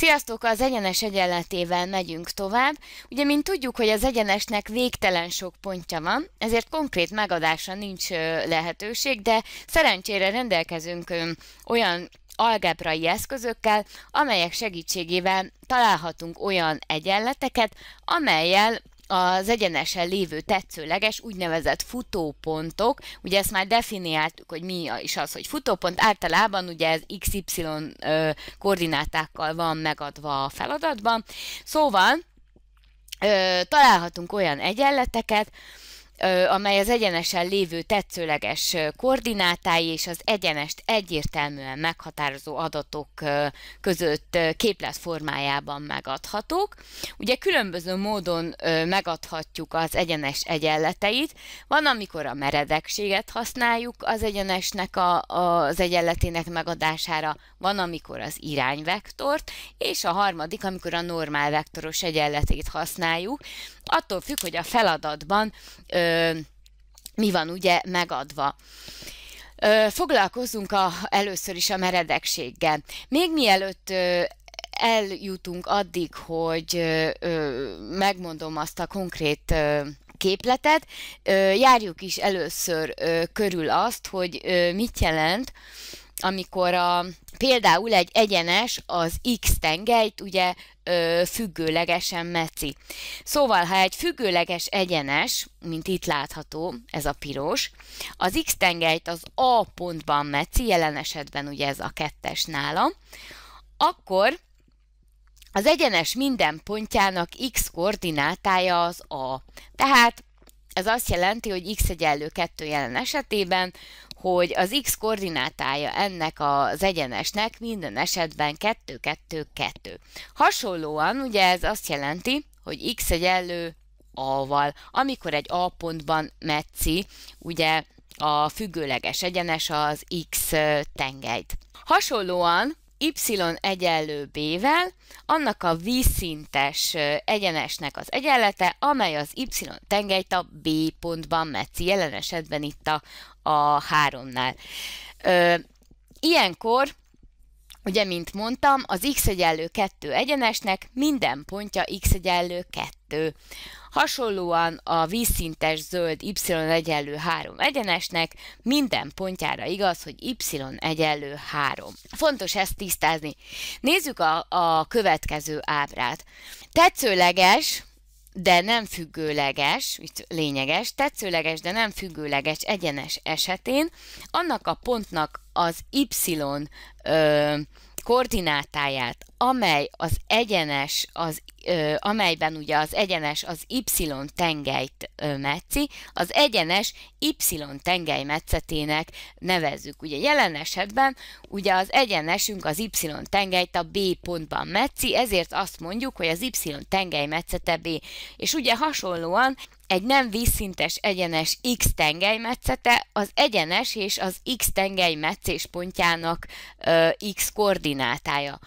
Sziasztok, az egyenes egyenletével megyünk tovább. Ugye, mint tudjuk, hogy az egyenesnek végtelen sok pontja van, ezért konkrét megadása nincs lehetőség, de szerencsére rendelkezünk olyan algebrai eszközökkel, amelyek segítségével találhatunk olyan egyenleteket, amelyel az egyenesen lévő tetszőleges úgynevezett futópontok, ugye ezt már definiáltuk, hogy mi is az, hogy futópont, általában ugye ez XY koordinátákkal van megadva a feladatban, szóval találhatunk olyan egyenleteket, amely az egyenesen lévő tetszőleges koordinátái és az egyenest egyértelműen meghatározó adatok között képlet formájában megadhatók. Ugye különböző módon megadhatjuk az egyenes egyenleteit. Van, amikor a meredekséget használjuk az egyenesnek a, az egyenletének megadására, van, amikor az irányvektort, és a harmadik, amikor a normál vektoros egyenletét használjuk attól függ, hogy a feladatban ö, mi van ugye megadva. Ö, foglalkozzunk a, először is a meredekséggel. Még mielőtt ö, eljutunk addig, hogy ö, megmondom azt a konkrét ö, képletet, ö, járjuk is először ö, körül azt, hogy ö, mit jelent, amikor a Például egy egyenes az X tengelyt ugye ö, függőlegesen meci. Szóval, ha egy függőleges egyenes, mint itt látható, ez a piros, az X tengelyt az A pontban meci, jelen esetben ugye ez a kettes nála, akkor az egyenes minden pontjának X koordinátája az A. Tehát ez azt jelenti, hogy x egyenlő 2 jelen esetében hogy az x koordinátája ennek az egyenesnek minden esetben 2, 2, 2. Hasonlóan ugye ez azt jelenti, hogy x egyenlő a-val. Amikor egy a pontban metzi, ugye a függőleges egyenes az x tengelyt. Hasonlóan y egyenlő b-vel, annak a vízszintes egyenesnek az egyenlete, amely az y tengelyt a b pontban metzi, jelen esetben itt a, a háromnál. Ö, ilyenkor Ugye, mint mondtam, az x egyenlő 2 egyenesnek minden pontja x egyenlő 2. Hasonlóan a vízszintes zöld y egyenlő 3 egyenesnek minden pontjára igaz, hogy y egyenlő 3. Fontos ezt tisztázni. Nézzük a, a következő ábrát. Tetszőleges, de nem függőleges, itt lényeges, tetszőleges, de nem függőleges egyenes esetén, annak a pontnak az y ö, koordinátáját, amely az egyenes, az, ö, amelyben ugye az egyenes az y tengelyt ö, metszi, az egyenes y tengely metszetének nevezzük. Ugye jelen esetben ugye az egyenesünk az y tengelyt a B pontban metszi, ezért azt mondjuk, hogy az y tengely metszete B. És ugye hasonlóan egy nem vízszintes egyenes X tengelymetszete az egyenes és az X tengely pontjának X koordinátája.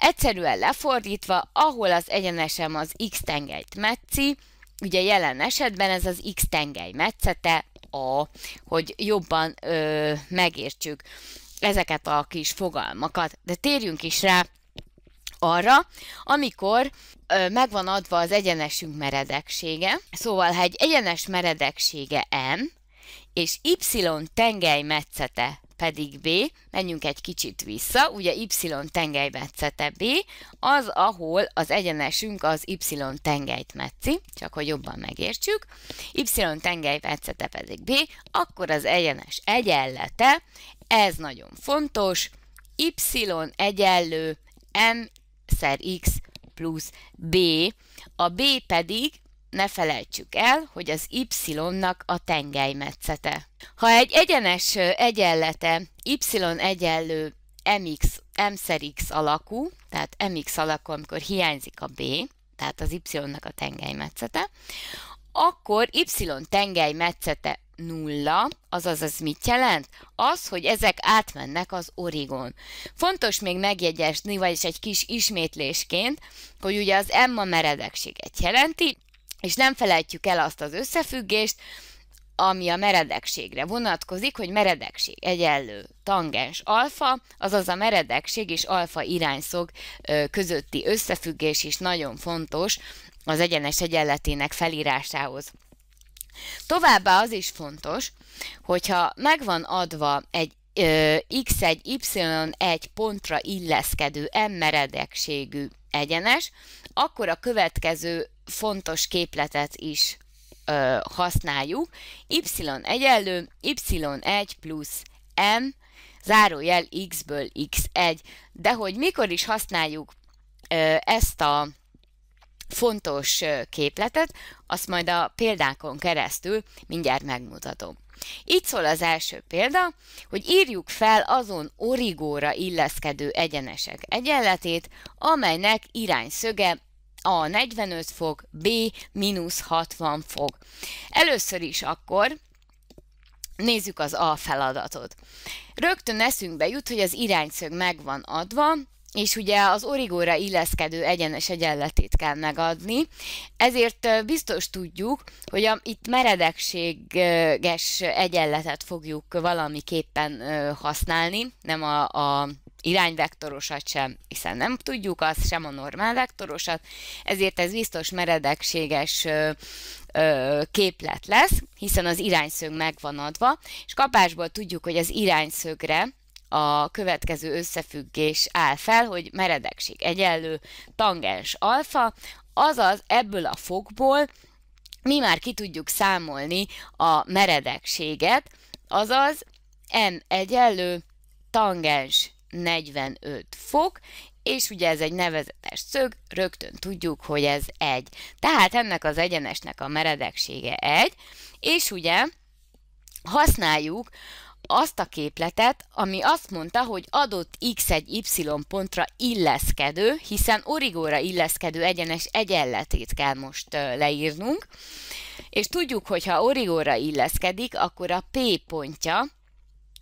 Egyszerűen lefordítva, ahol az egyenesem az X tengelyt metszi, ugye jelen esetben ez az X tengely metszete, a, hogy jobban ö, megértsük ezeket a kis fogalmakat. De térjünk is rá arra, amikor ö, megvan adva az egyenesünk meredeksége. Szóval, ha egy egyenes meredeksége M, és Y tengely metszete pedig B, menjünk egy kicsit vissza, ugye Y tengely metszete B, az, ahol az egyenesünk az Y tengelyt metszi, csak hogy jobban megértsük, Y tengely metszete pedig B, akkor az egyenes egyenlete, ez nagyon fontos, Y egyenlő M szer x plusz b, a b pedig ne felejtsük el, hogy az y-nak a tengelymetszete. Ha egy egyenes egyenlete y egyenlő mx, m szer x alakú, tehát mx alakú, amikor hiányzik a b, tehát az y-nak a tengelymetszete, akkor y tengelymetszete nulla, azaz ez mit jelent? Az, hogy ezek átmennek az origón. Fontos még megjegyezni, vagyis egy kis ismétlésként, hogy ugye az emma meredekséget jelenti, és nem felejtjük el azt az összefüggést, ami a meredekségre vonatkozik, hogy meredekség egyenlő tangens alfa, azaz a meredekség és alfa irányszog közötti összefüggés is nagyon fontos az egyenes egyenletének felírásához. Továbbá az is fontos, hogyha megvan adva egy x1, y1 pontra illeszkedő M meredekségű egyenes, akkor a következő fontos képletet is ö, használjuk. y egyenlő y1 plusz m zárójel x-ből x1. De hogy mikor is használjuk ö, ezt a fontos képletet, azt majd a példákon keresztül mindjárt megmutatom. Így szól az első példa, hogy írjuk fel azon origóra illeszkedő egyenesek egyenletét, amelynek irányszöge a 45 fok, B mínusz 60 fok. Először is akkor nézzük az A feladatot. Rögtön eszünkbe jut, hogy az irányszög meg van adva, és ugye az origóra illeszkedő egyenes egyenletét kell megadni, ezért biztos tudjuk, hogy a, itt meredekséges egyenletet fogjuk valamiképpen használni, nem a, a irányvektorosat sem, hiszen nem tudjuk azt, sem a normál vektorosat, ezért ez biztos meredekséges képlet lesz, hiszen az irányszög megvan adva, és kapásból tudjuk, hogy az irányszögre a következő összefüggés áll fel, hogy meredekség egyenlő tangens alfa, azaz ebből a fokból mi már ki tudjuk számolni a meredekséget, azaz m egyenlő tangens 45 fok, és ugye ez egy nevezetes szög, rögtön tudjuk, hogy ez 1. Tehát ennek az egyenesnek a meredeksége 1, és ugye használjuk azt a képletet, ami azt mondta, hogy adott x egy y pontra illeszkedő, hiszen origóra illeszkedő egyenes egyenletét kell most leírnunk, és tudjuk, hogy ha origóra illeszkedik, akkor a p pontja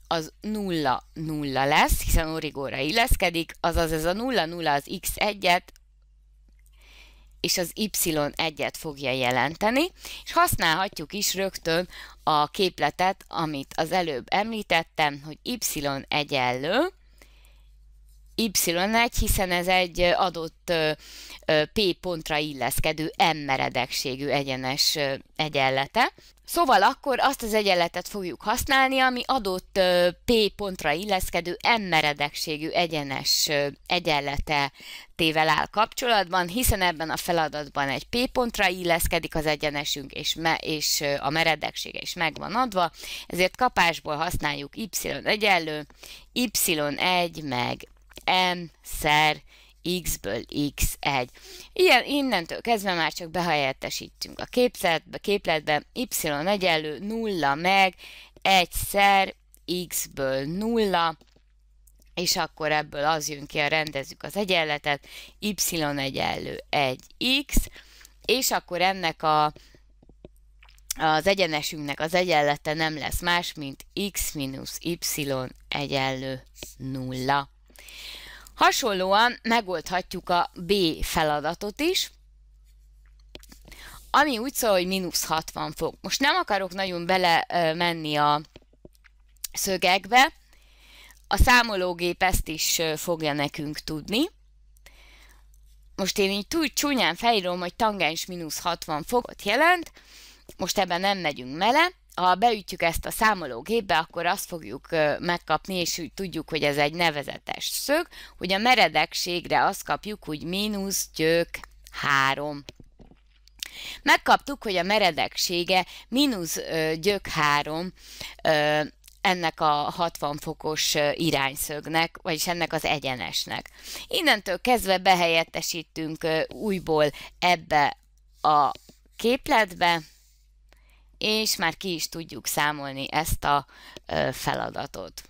az 0, 0 lesz, hiszen origóra illeszkedik, azaz ez a 0, 0 az x1-et, és az y1-et fogja jelenteni, és használhatjuk is rögtön a képletet, amit az előbb említettem, hogy y egyenlő, y1, hiszen ez egy adott P pontra illeszkedő M meredekségű egyenes egyenlete. Szóval akkor azt az egyenletet fogjuk használni, ami adott P pontra illeszkedő M meredekségű egyenes egyenlete tével áll kapcsolatban, hiszen ebben a feladatban egy P pontra illeszkedik az egyenesünk, és, me, és a meredeksége is megvan adva, ezért kapásból használjuk Y egyenlő, Y1 meg M szer x-ből x1. Ilyen, innentől kezdve már csak behelyettesítünk a képletbe, képletbe, y egyenlő 0 meg 1-szer x-ből 0, és akkor ebből az jön ki, a rendezzük az egyenletet, y egyenlő 1x, és akkor ennek a az egyenesünknek az egyenlete nem lesz más, mint x minusz y egyenlő 0. Hasonlóan megoldhatjuk a B feladatot is, ami úgy szól, hogy mínusz 60 fok. Most nem akarok nagyon bele menni a szögekbe, a számológép ezt is fogja nekünk tudni. Most én így túl csúnyán felírom, hogy tangens mínusz 60 fokot jelent, most ebben nem megyünk mele, ha beütjük ezt a számológépbe, akkor azt fogjuk megkapni, és úgy tudjuk, hogy ez egy nevezetes szög, hogy a meredekségre azt kapjuk, hogy mínusz gyök 3. Megkaptuk, hogy a meredeksége mínusz gyök 3 ennek a 60 fokos irányszögnek, vagyis ennek az egyenesnek. Innentől kezdve behelyettesítünk újból ebbe a képletbe, és már ki is tudjuk számolni ezt a feladatot.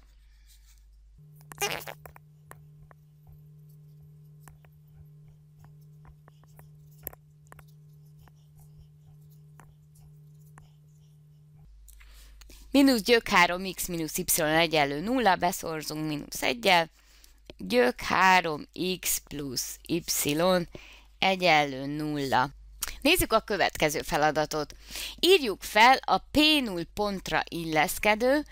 Minusz gyök 3x minusz y egyenlő 0, beszorzunk minusz 1-el, gyök 3x plusz y egyenlő 0. Nézzük a következő feladatot. Írjuk fel a P0 pontra illeszkedő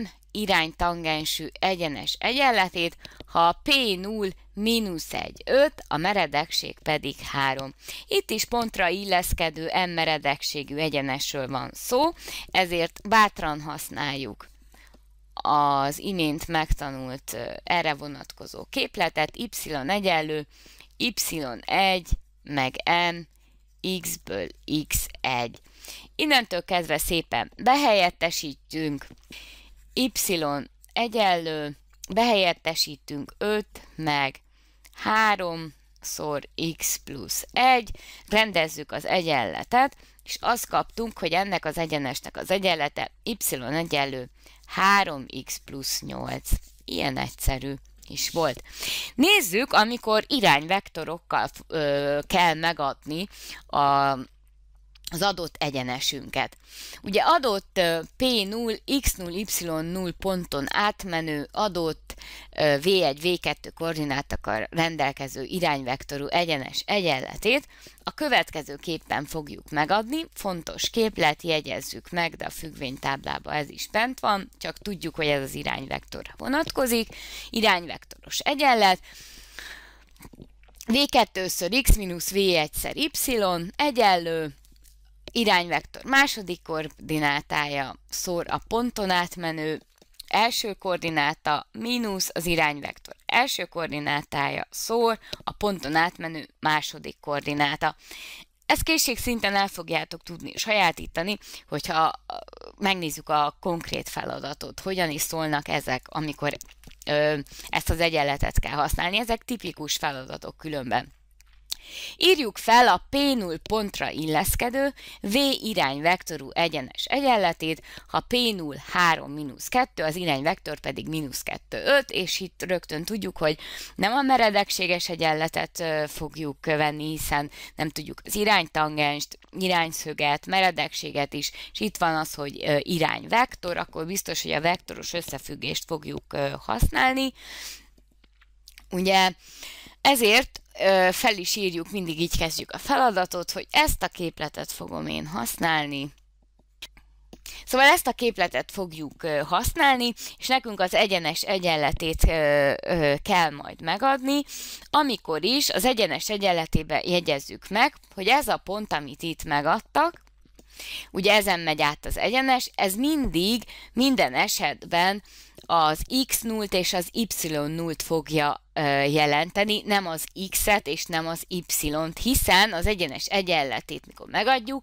M iránytangensű egyenes egyenletét, ha a P0 mínusz 1, 5, a meredekség pedig 3. Itt is pontra illeszkedő M meredekségű egyenesről van szó, ezért bátran használjuk az imént megtanult erre vonatkozó képletet, y egyenlő, y1 meg m x-ből x1. Innentől kezdve szépen behelyettesítünk, y egyenlő, behelyettesítünk 5 meg 3 szor x plusz 1, rendezzük az egyenletet, és azt kaptunk, hogy ennek az egyenesnek az egyenlete y egyenlő 3x plusz 8. Ilyen egyszerű is volt. Nézzük, amikor irányvektorokkal ö, kell megadni a, az adott egyenesünket. Ugye adott P0, X0, Y0 ponton átmenő, adott V1-V2 koordinátakkal rendelkező irányvektorú egyenes egyenletét a következőképpen fogjuk megadni. Fontos képlet, jegyezzük meg, de a függvénytáblába ez is bent van, csak tudjuk, hogy ez az irányvektorra vonatkozik. Irányvektoros egyenlet, V2-ször x minusz V1-szer y egyenlő irányvektor második koordinátája szor a ponton átmenő első koordináta mínusz az irányvektor első koordinátája szór, a ponton átmenő második koordináta. Ezt készség szinten el fogjátok tudni sajátítani, hogyha megnézzük a konkrét feladatot, hogyan is szólnak ezek, amikor ö, ezt az egyenletet kell használni. Ezek tipikus feladatok különben. Írjuk fel a P0 pontra illeszkedő V irányvektorú egyenes egyenletét, ha P0 3 2, az irányvektor pedig 2 5, és itt rögtön tudjuk, hogy nem a meredekséges egyenletet fogjuk venni, hiszen nem tudjuk az iránytangenst, irányszöget, meredekséget is, és itt van az, hogy irányvektor, akkor biztos, hogy a vektoros összefüggést fogjuk használni. Ugye ezért fel is írjuk, mindig így kezdjük a feladatot, hogy ezt a képletet fogom én használni. Szóval ezt a képletet fogjuk használni, és nekünk az egyenes egyenletét kell majd megadni, amikor is az egyenes egyenletébe jegyezzük meg, hogy ez a pont, amit itt megadtak, ugye ezen megy át az egyenes, ez mindig minden esetben az x 0 és az y 0 fogja jelenteni, nem az x-et és nem az y-t, hiszen az egyenes egyenletét, mikor megadjuk,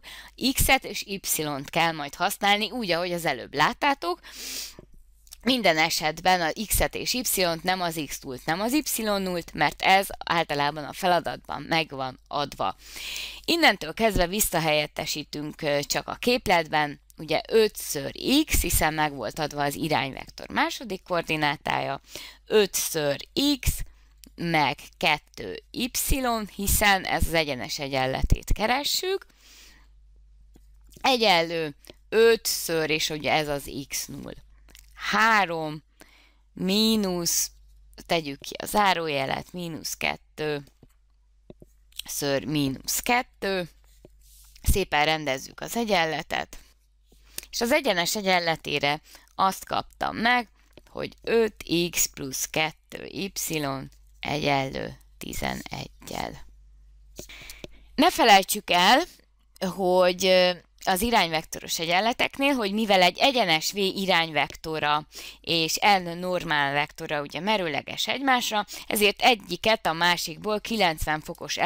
x-et és y-t kell majd használni, úgy, ahogy az előbb láttátok. Minden esetben a x-et és y-t, nem az x 0 nem az y 0 mert ez általában a feladatban megvan adva. Innentől kezdve visszahelyettesítünk csak a képletben, ugye 5-ször x, hiszen meg volt adva az irányvektor második koordinátája, 5-ször x, meg 2y, hiszen ez az egyenes egyenletét keressük, egyenlő 5-ször, és ugye ez az x0. 3 mínusz, tegyük ki a zárójelet, mínusz 2, ször mínusz 2, szépen rendezzük az egyenletet, és az egyenes egyenletére azt kaptam meg, hogy 5x plusz 2y egyenlő 11-jel. Ne felejtsük el, hogy az irányvektoros egyenleteknél, hogy mivel egy egyenes v irányvektora és n normál vektora ugye merőleges egymásra, ezért egyiket a másikból 90 fokos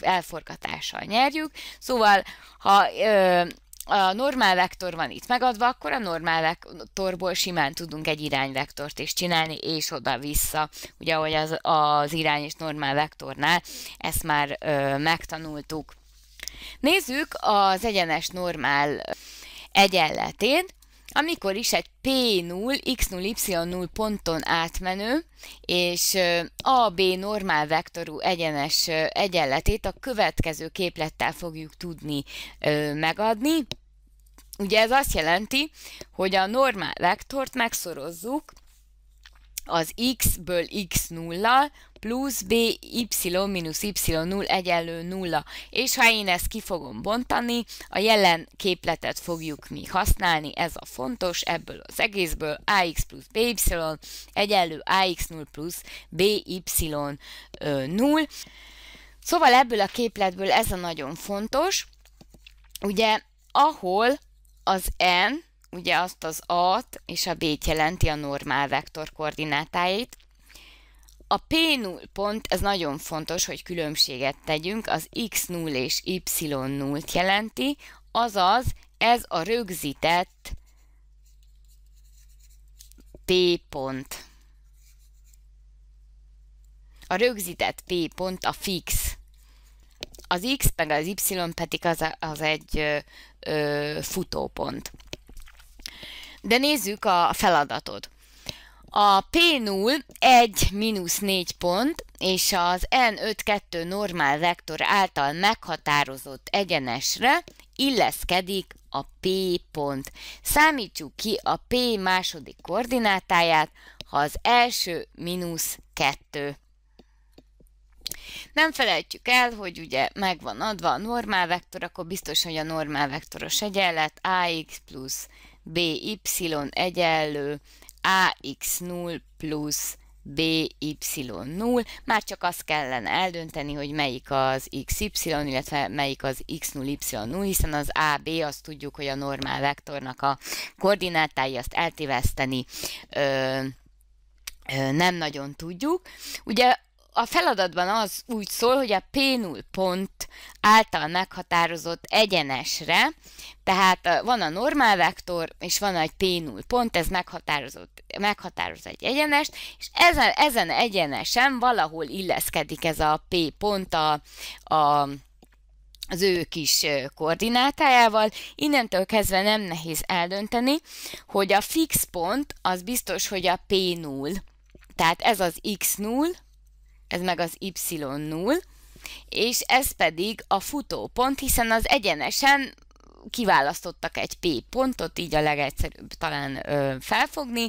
elforgatással nyerjük. Szóval, ha ö, a normál vektor van itt megadva, akkor a normál vektorból simán tudunk egy irányvektort is csinálni, és oda-vissza. Ugye, ahogy az, az irány és normál vektornál, ezt már ö, megtanultuk. Nézzük az egyenes normál egyenletét amikor is egy P0, X0, Y0 ponton átmenő és AB normál vektorú egyenes egyenletét a következő képlettel fogjuk tudni megadni. Ugye ez azt jelenti, hogy a normál vektort megszorozzuk az x-ből x 0 plusz by mínusz y0 egyenlő 0. És ha én ezt ki fogom bontani, a jelen képletet fogjuk mi használni, ez a fontos, ebből az egészből ax plusz by egyenlő ax0 plusz by0. Szóval ebből a képletből ez a nagyon fontos, ugye ahol az n, ugye azt az a-t és a b-t jelenti a normál vektor koordinátáit, a P0 pont, ez nagyon fontos, hogy különbséget tegyünk, az X0 és Y0-t jelenti, azaz ez a rögzített P pont. A rögzített P pont a fix. Az X meg az Y pedig az, az egy ö, ö, futópont. De nézzük a feladatot. A P0 1 mínusz 4 pont, és az N5-2 normál vektor által meghatározott egyenesre illeszkedik a P pont. Számítsuk ki a P második koordinátáját, ha az első mínusz 2. Nem felejtjük el, hogy ugye megvan adva a normál vektor, akkor biztos, hogy a normál vektoros egyenlet ax plusz by egyenlő AX0 plusz BY0, már csak azt kellene eldönteni, hogy melyik az XY, illetve melyik az X0, Y0, hiszen az AB azt tudjuk, hogy a normál vektornak a koordinátái azt eltéveszteni ö, ö, nem nagyon tudjuk. Ugye a feladatban az úgy szól, hogy a P0 pont által meghatározott egyenesre, tehát van a normál vektor, és van egy P0 pont, ez meghatározott, meghatároz egy egyenest, és ezen, ezen egyenesen valahol illeszkedik ez a P pont a, a az ő kis koordinátájával. Innentől kezdve nem nehéz eldönteni, hogy a fix pont az biztos, hogy a P0. Tehát ez az X0, ez meg az y0, és ez pedig a futópont, hiszen az egyenesen kiválasztottak egy P pontot, így a legegyszerűbb talán ö, felfogni,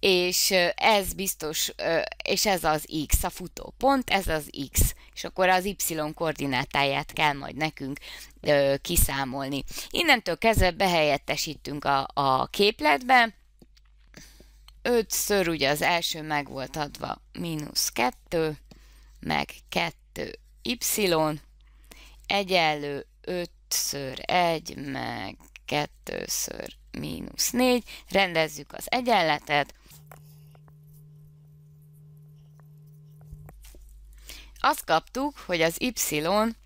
és ez biztos, ö, és ez az X, a futópont, ez az X, és akkor az Y koordinátáját kell majd nekünk ö, kiszámolni. Innentől kezdve behelyettesítünk a, a képletbe, ötször ugye az első meg volt adva mínusz kettő, meg 2y egyenlő 5-ször 1 meg 2-ször mínusz 4. Rendezzük az egyenletet. Azt kaptuk, hogy az y,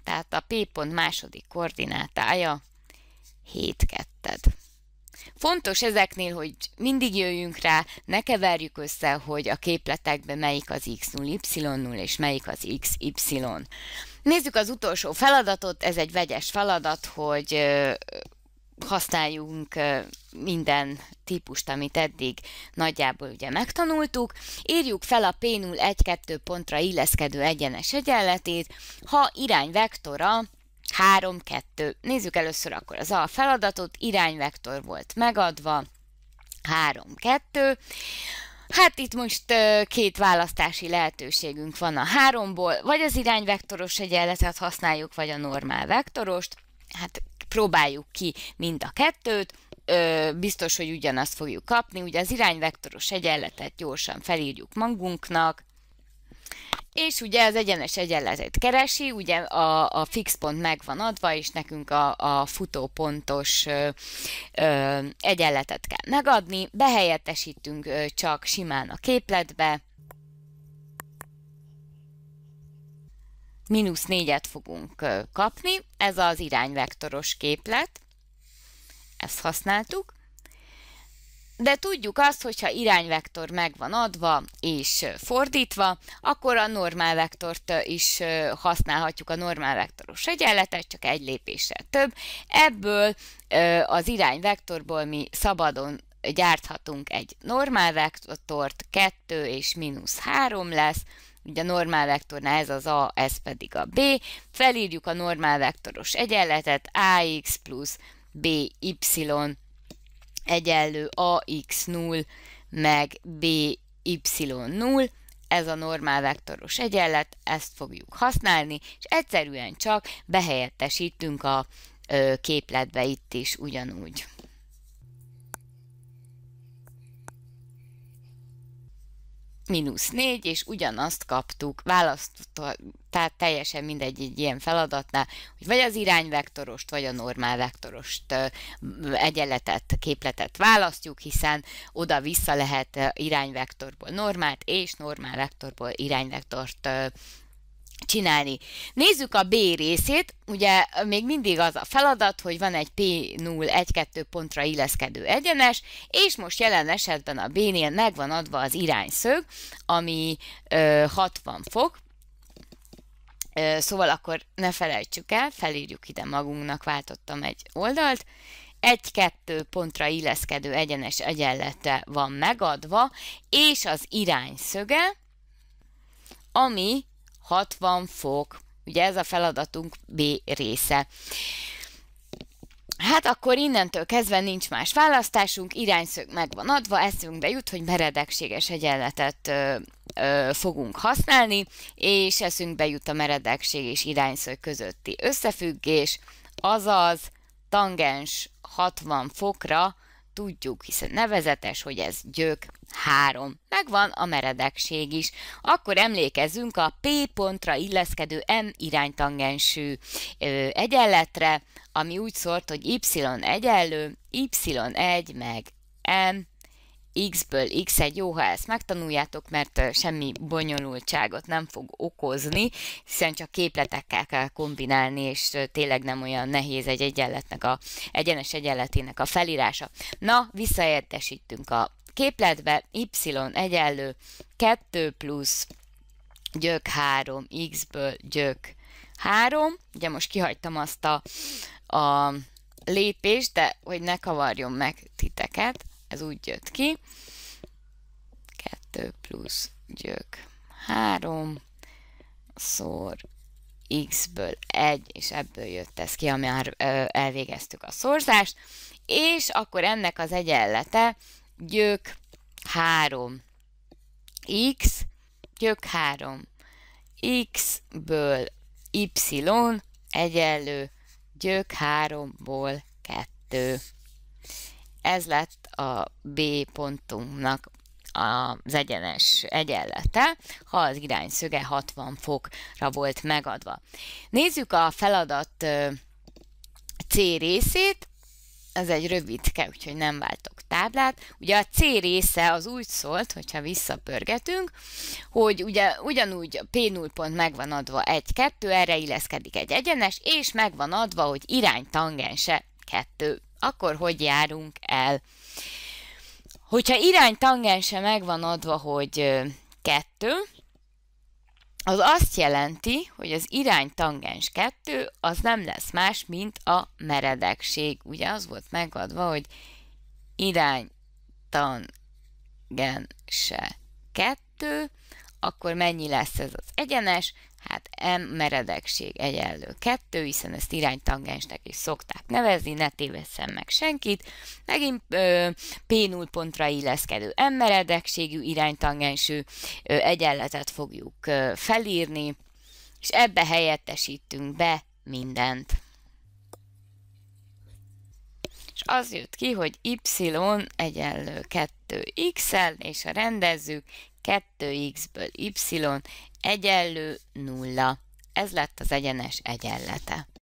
tehát a p pont második koordinátája 7 ketted. Fontos ezeknél, hogy mindig jöjjünk rá, ne keverjük össze, hogy a képletekben melyik az x0, y0 és melyik az xy. Nézzük az utolsó feladatot, ez egy vegyes feladat, hogy használjunk minden típust, amit eddig nagyjából ugye megtanultuk. Írjuk fel a P0 1-2 pontra illeszkedő egyenes egyenletét, ha irányvektora vektora 3-2. Nézzük először akkor az A feladatot, irányvektor volt megadva, 3-2. Hát itt most két választási lehetőségünk van a háromból, vagy az irányvektoros egyenletet használjuk, vagy a normál vektorost. Hát próbáljuk ki mind a kettőt, biztos, hogy ugyanazt fogjuk kapni. Ugye az irányvektoros egyenletet gyorsan felírjuk magunknak, és ugye az egyenes egyenletet keresi, ugye a, a fix pont meg van adva, és nekünk a, a futópontos ö, ö, egyenletet kell megadni, behelyettesítünk ö, csak simán a képletbe, mínusz négyet fogunk ö, kapni, ez az irányvektoros képlet, ezt használtuk, de tudjuk azt, hogyha irányvektor meg van adva és fordítva, akkor a normál vektort is használhatjuk, a normál vektoros egyenletet, csak egy lépéssel több. Ebből az irányvektorból mi szabadon gyárthatunk egy normál vektort, 2 és mínusz 3 lesz, ugye a normál vektornál ez az A, ez pedig a B, felírjuk a normál vektoros egyenletet, AX plusz BY egyenlő ax0 meg by0, ez a normál vektoros egyenlet, ezt fogjuk használni, és egyszerűen csak behelyettesítünk a képletbe itt is ugyanúgy. mínusz 4, és ugyanazt kaptuk, választott, tehát teljesen mindegy egy ilyen feladatnál, hogy vagy az irányvektorost, vagy a normál vektorost egyenletet, képletet választjuk, hiszen oda-vissza lehet irányvektorból normált, és normál vektorból irányvektort csinálni. Nézzük a B részét, ugye még mindig az a feladat, hogy van egy P0-1-2 pontra illeszkedő egyenes, és most jelen esetben a B-nél megvan adva az irányszög, ami ö, 60 fok, ö, szóval akkor ne felejtsük el, felírjuk ide magunknak, váltottam egy oldalt, 1-2 pontra illeszkedő egyenes egyenlete van megadva, és az irányszöge, ami 60 fok. Ugye ez a feladatunk B része. Hát akkor innentől kezdve nincs más választásunk, irányszög meg van adva, eszünkbe jut, hogy meredekséges egyenletet ö, ö, fogunk használni, és eszünkbe jut a meredekség és irányszög közötti összefüggés, azaz tangens 60 fokra tudjuk, hiszen nevezetes, hogy ez gyök 3. Megvan a meredekség is. Akkor emlékezzünk a P pontra illeszkedő M iránytangensű ö, egyenletre, ami úgy szólt, hogy y egyenlő, y1 meg M X-ből X egy jó, ha ezt megtanuljátok, mert semmi bonyolultságot nem fog okozni, hiszen csak képletekkel kell kombinálni, és tényleg nem olyan nehéz egy egyenletnek a, egyenes egyenletének a felírása. Na, visszaértesítünk a képletbe, y egyenlő 2 plusz gyök 3, x-ből gyök 3, ugye most kihagytam azt a, a lépést, de hogy ne kavarjon meg titeket, ez úgy jött ki. 2 plusz gyök 3 szor x-ből 1, és ebből jött ez ki, ha már elvégeztük a szorzást, és akkor ennek az egyenlete gyök 3 x, gyök 3 x-ből y egyenlő gyök 3-ból 2 ez lett a B pontunknak az egyenes egyenlete, ha az irányszöge 60 fokra volt megadva. Nézzük a feladat C részét, ez egy rövidke, úgyhogy nem váltok táblát. Ugye a C része az úgy szólt, hogyha visszapörgetünk, hogy ugye ugyanúgy a P0 pont megvan adva 1-2, erre illeszkedik egy egyenes, és megvan adva, hogy irány tangense 2 akkor hogy járunk el? Hogyha irány tangense megvan adva, hogy kettő, az azt jelenti, hogy az irány tangens 2 az nem lesz más, mint a meredekség. Ugye az volt megadva, hogy irány tangense 2 akkor mennyi lesz ez az egyenes? Hát M meredekség egyenlő 2, hiszen ezt iránytangensnek is szokták nevezni, ne tévesszem meg senkit. Megint ö, P0 pontra illeszkedő M meredekségű iránytangensű ö, egyenletet fogjuk ö, felírni, és ebbe helyettesítünk be mindent. És az jött ki, hogy y egyenlő 2 x-el, és ha rendezzük, 2x-ből y egyenlő 0. Ez lett az egyenes egyenlete.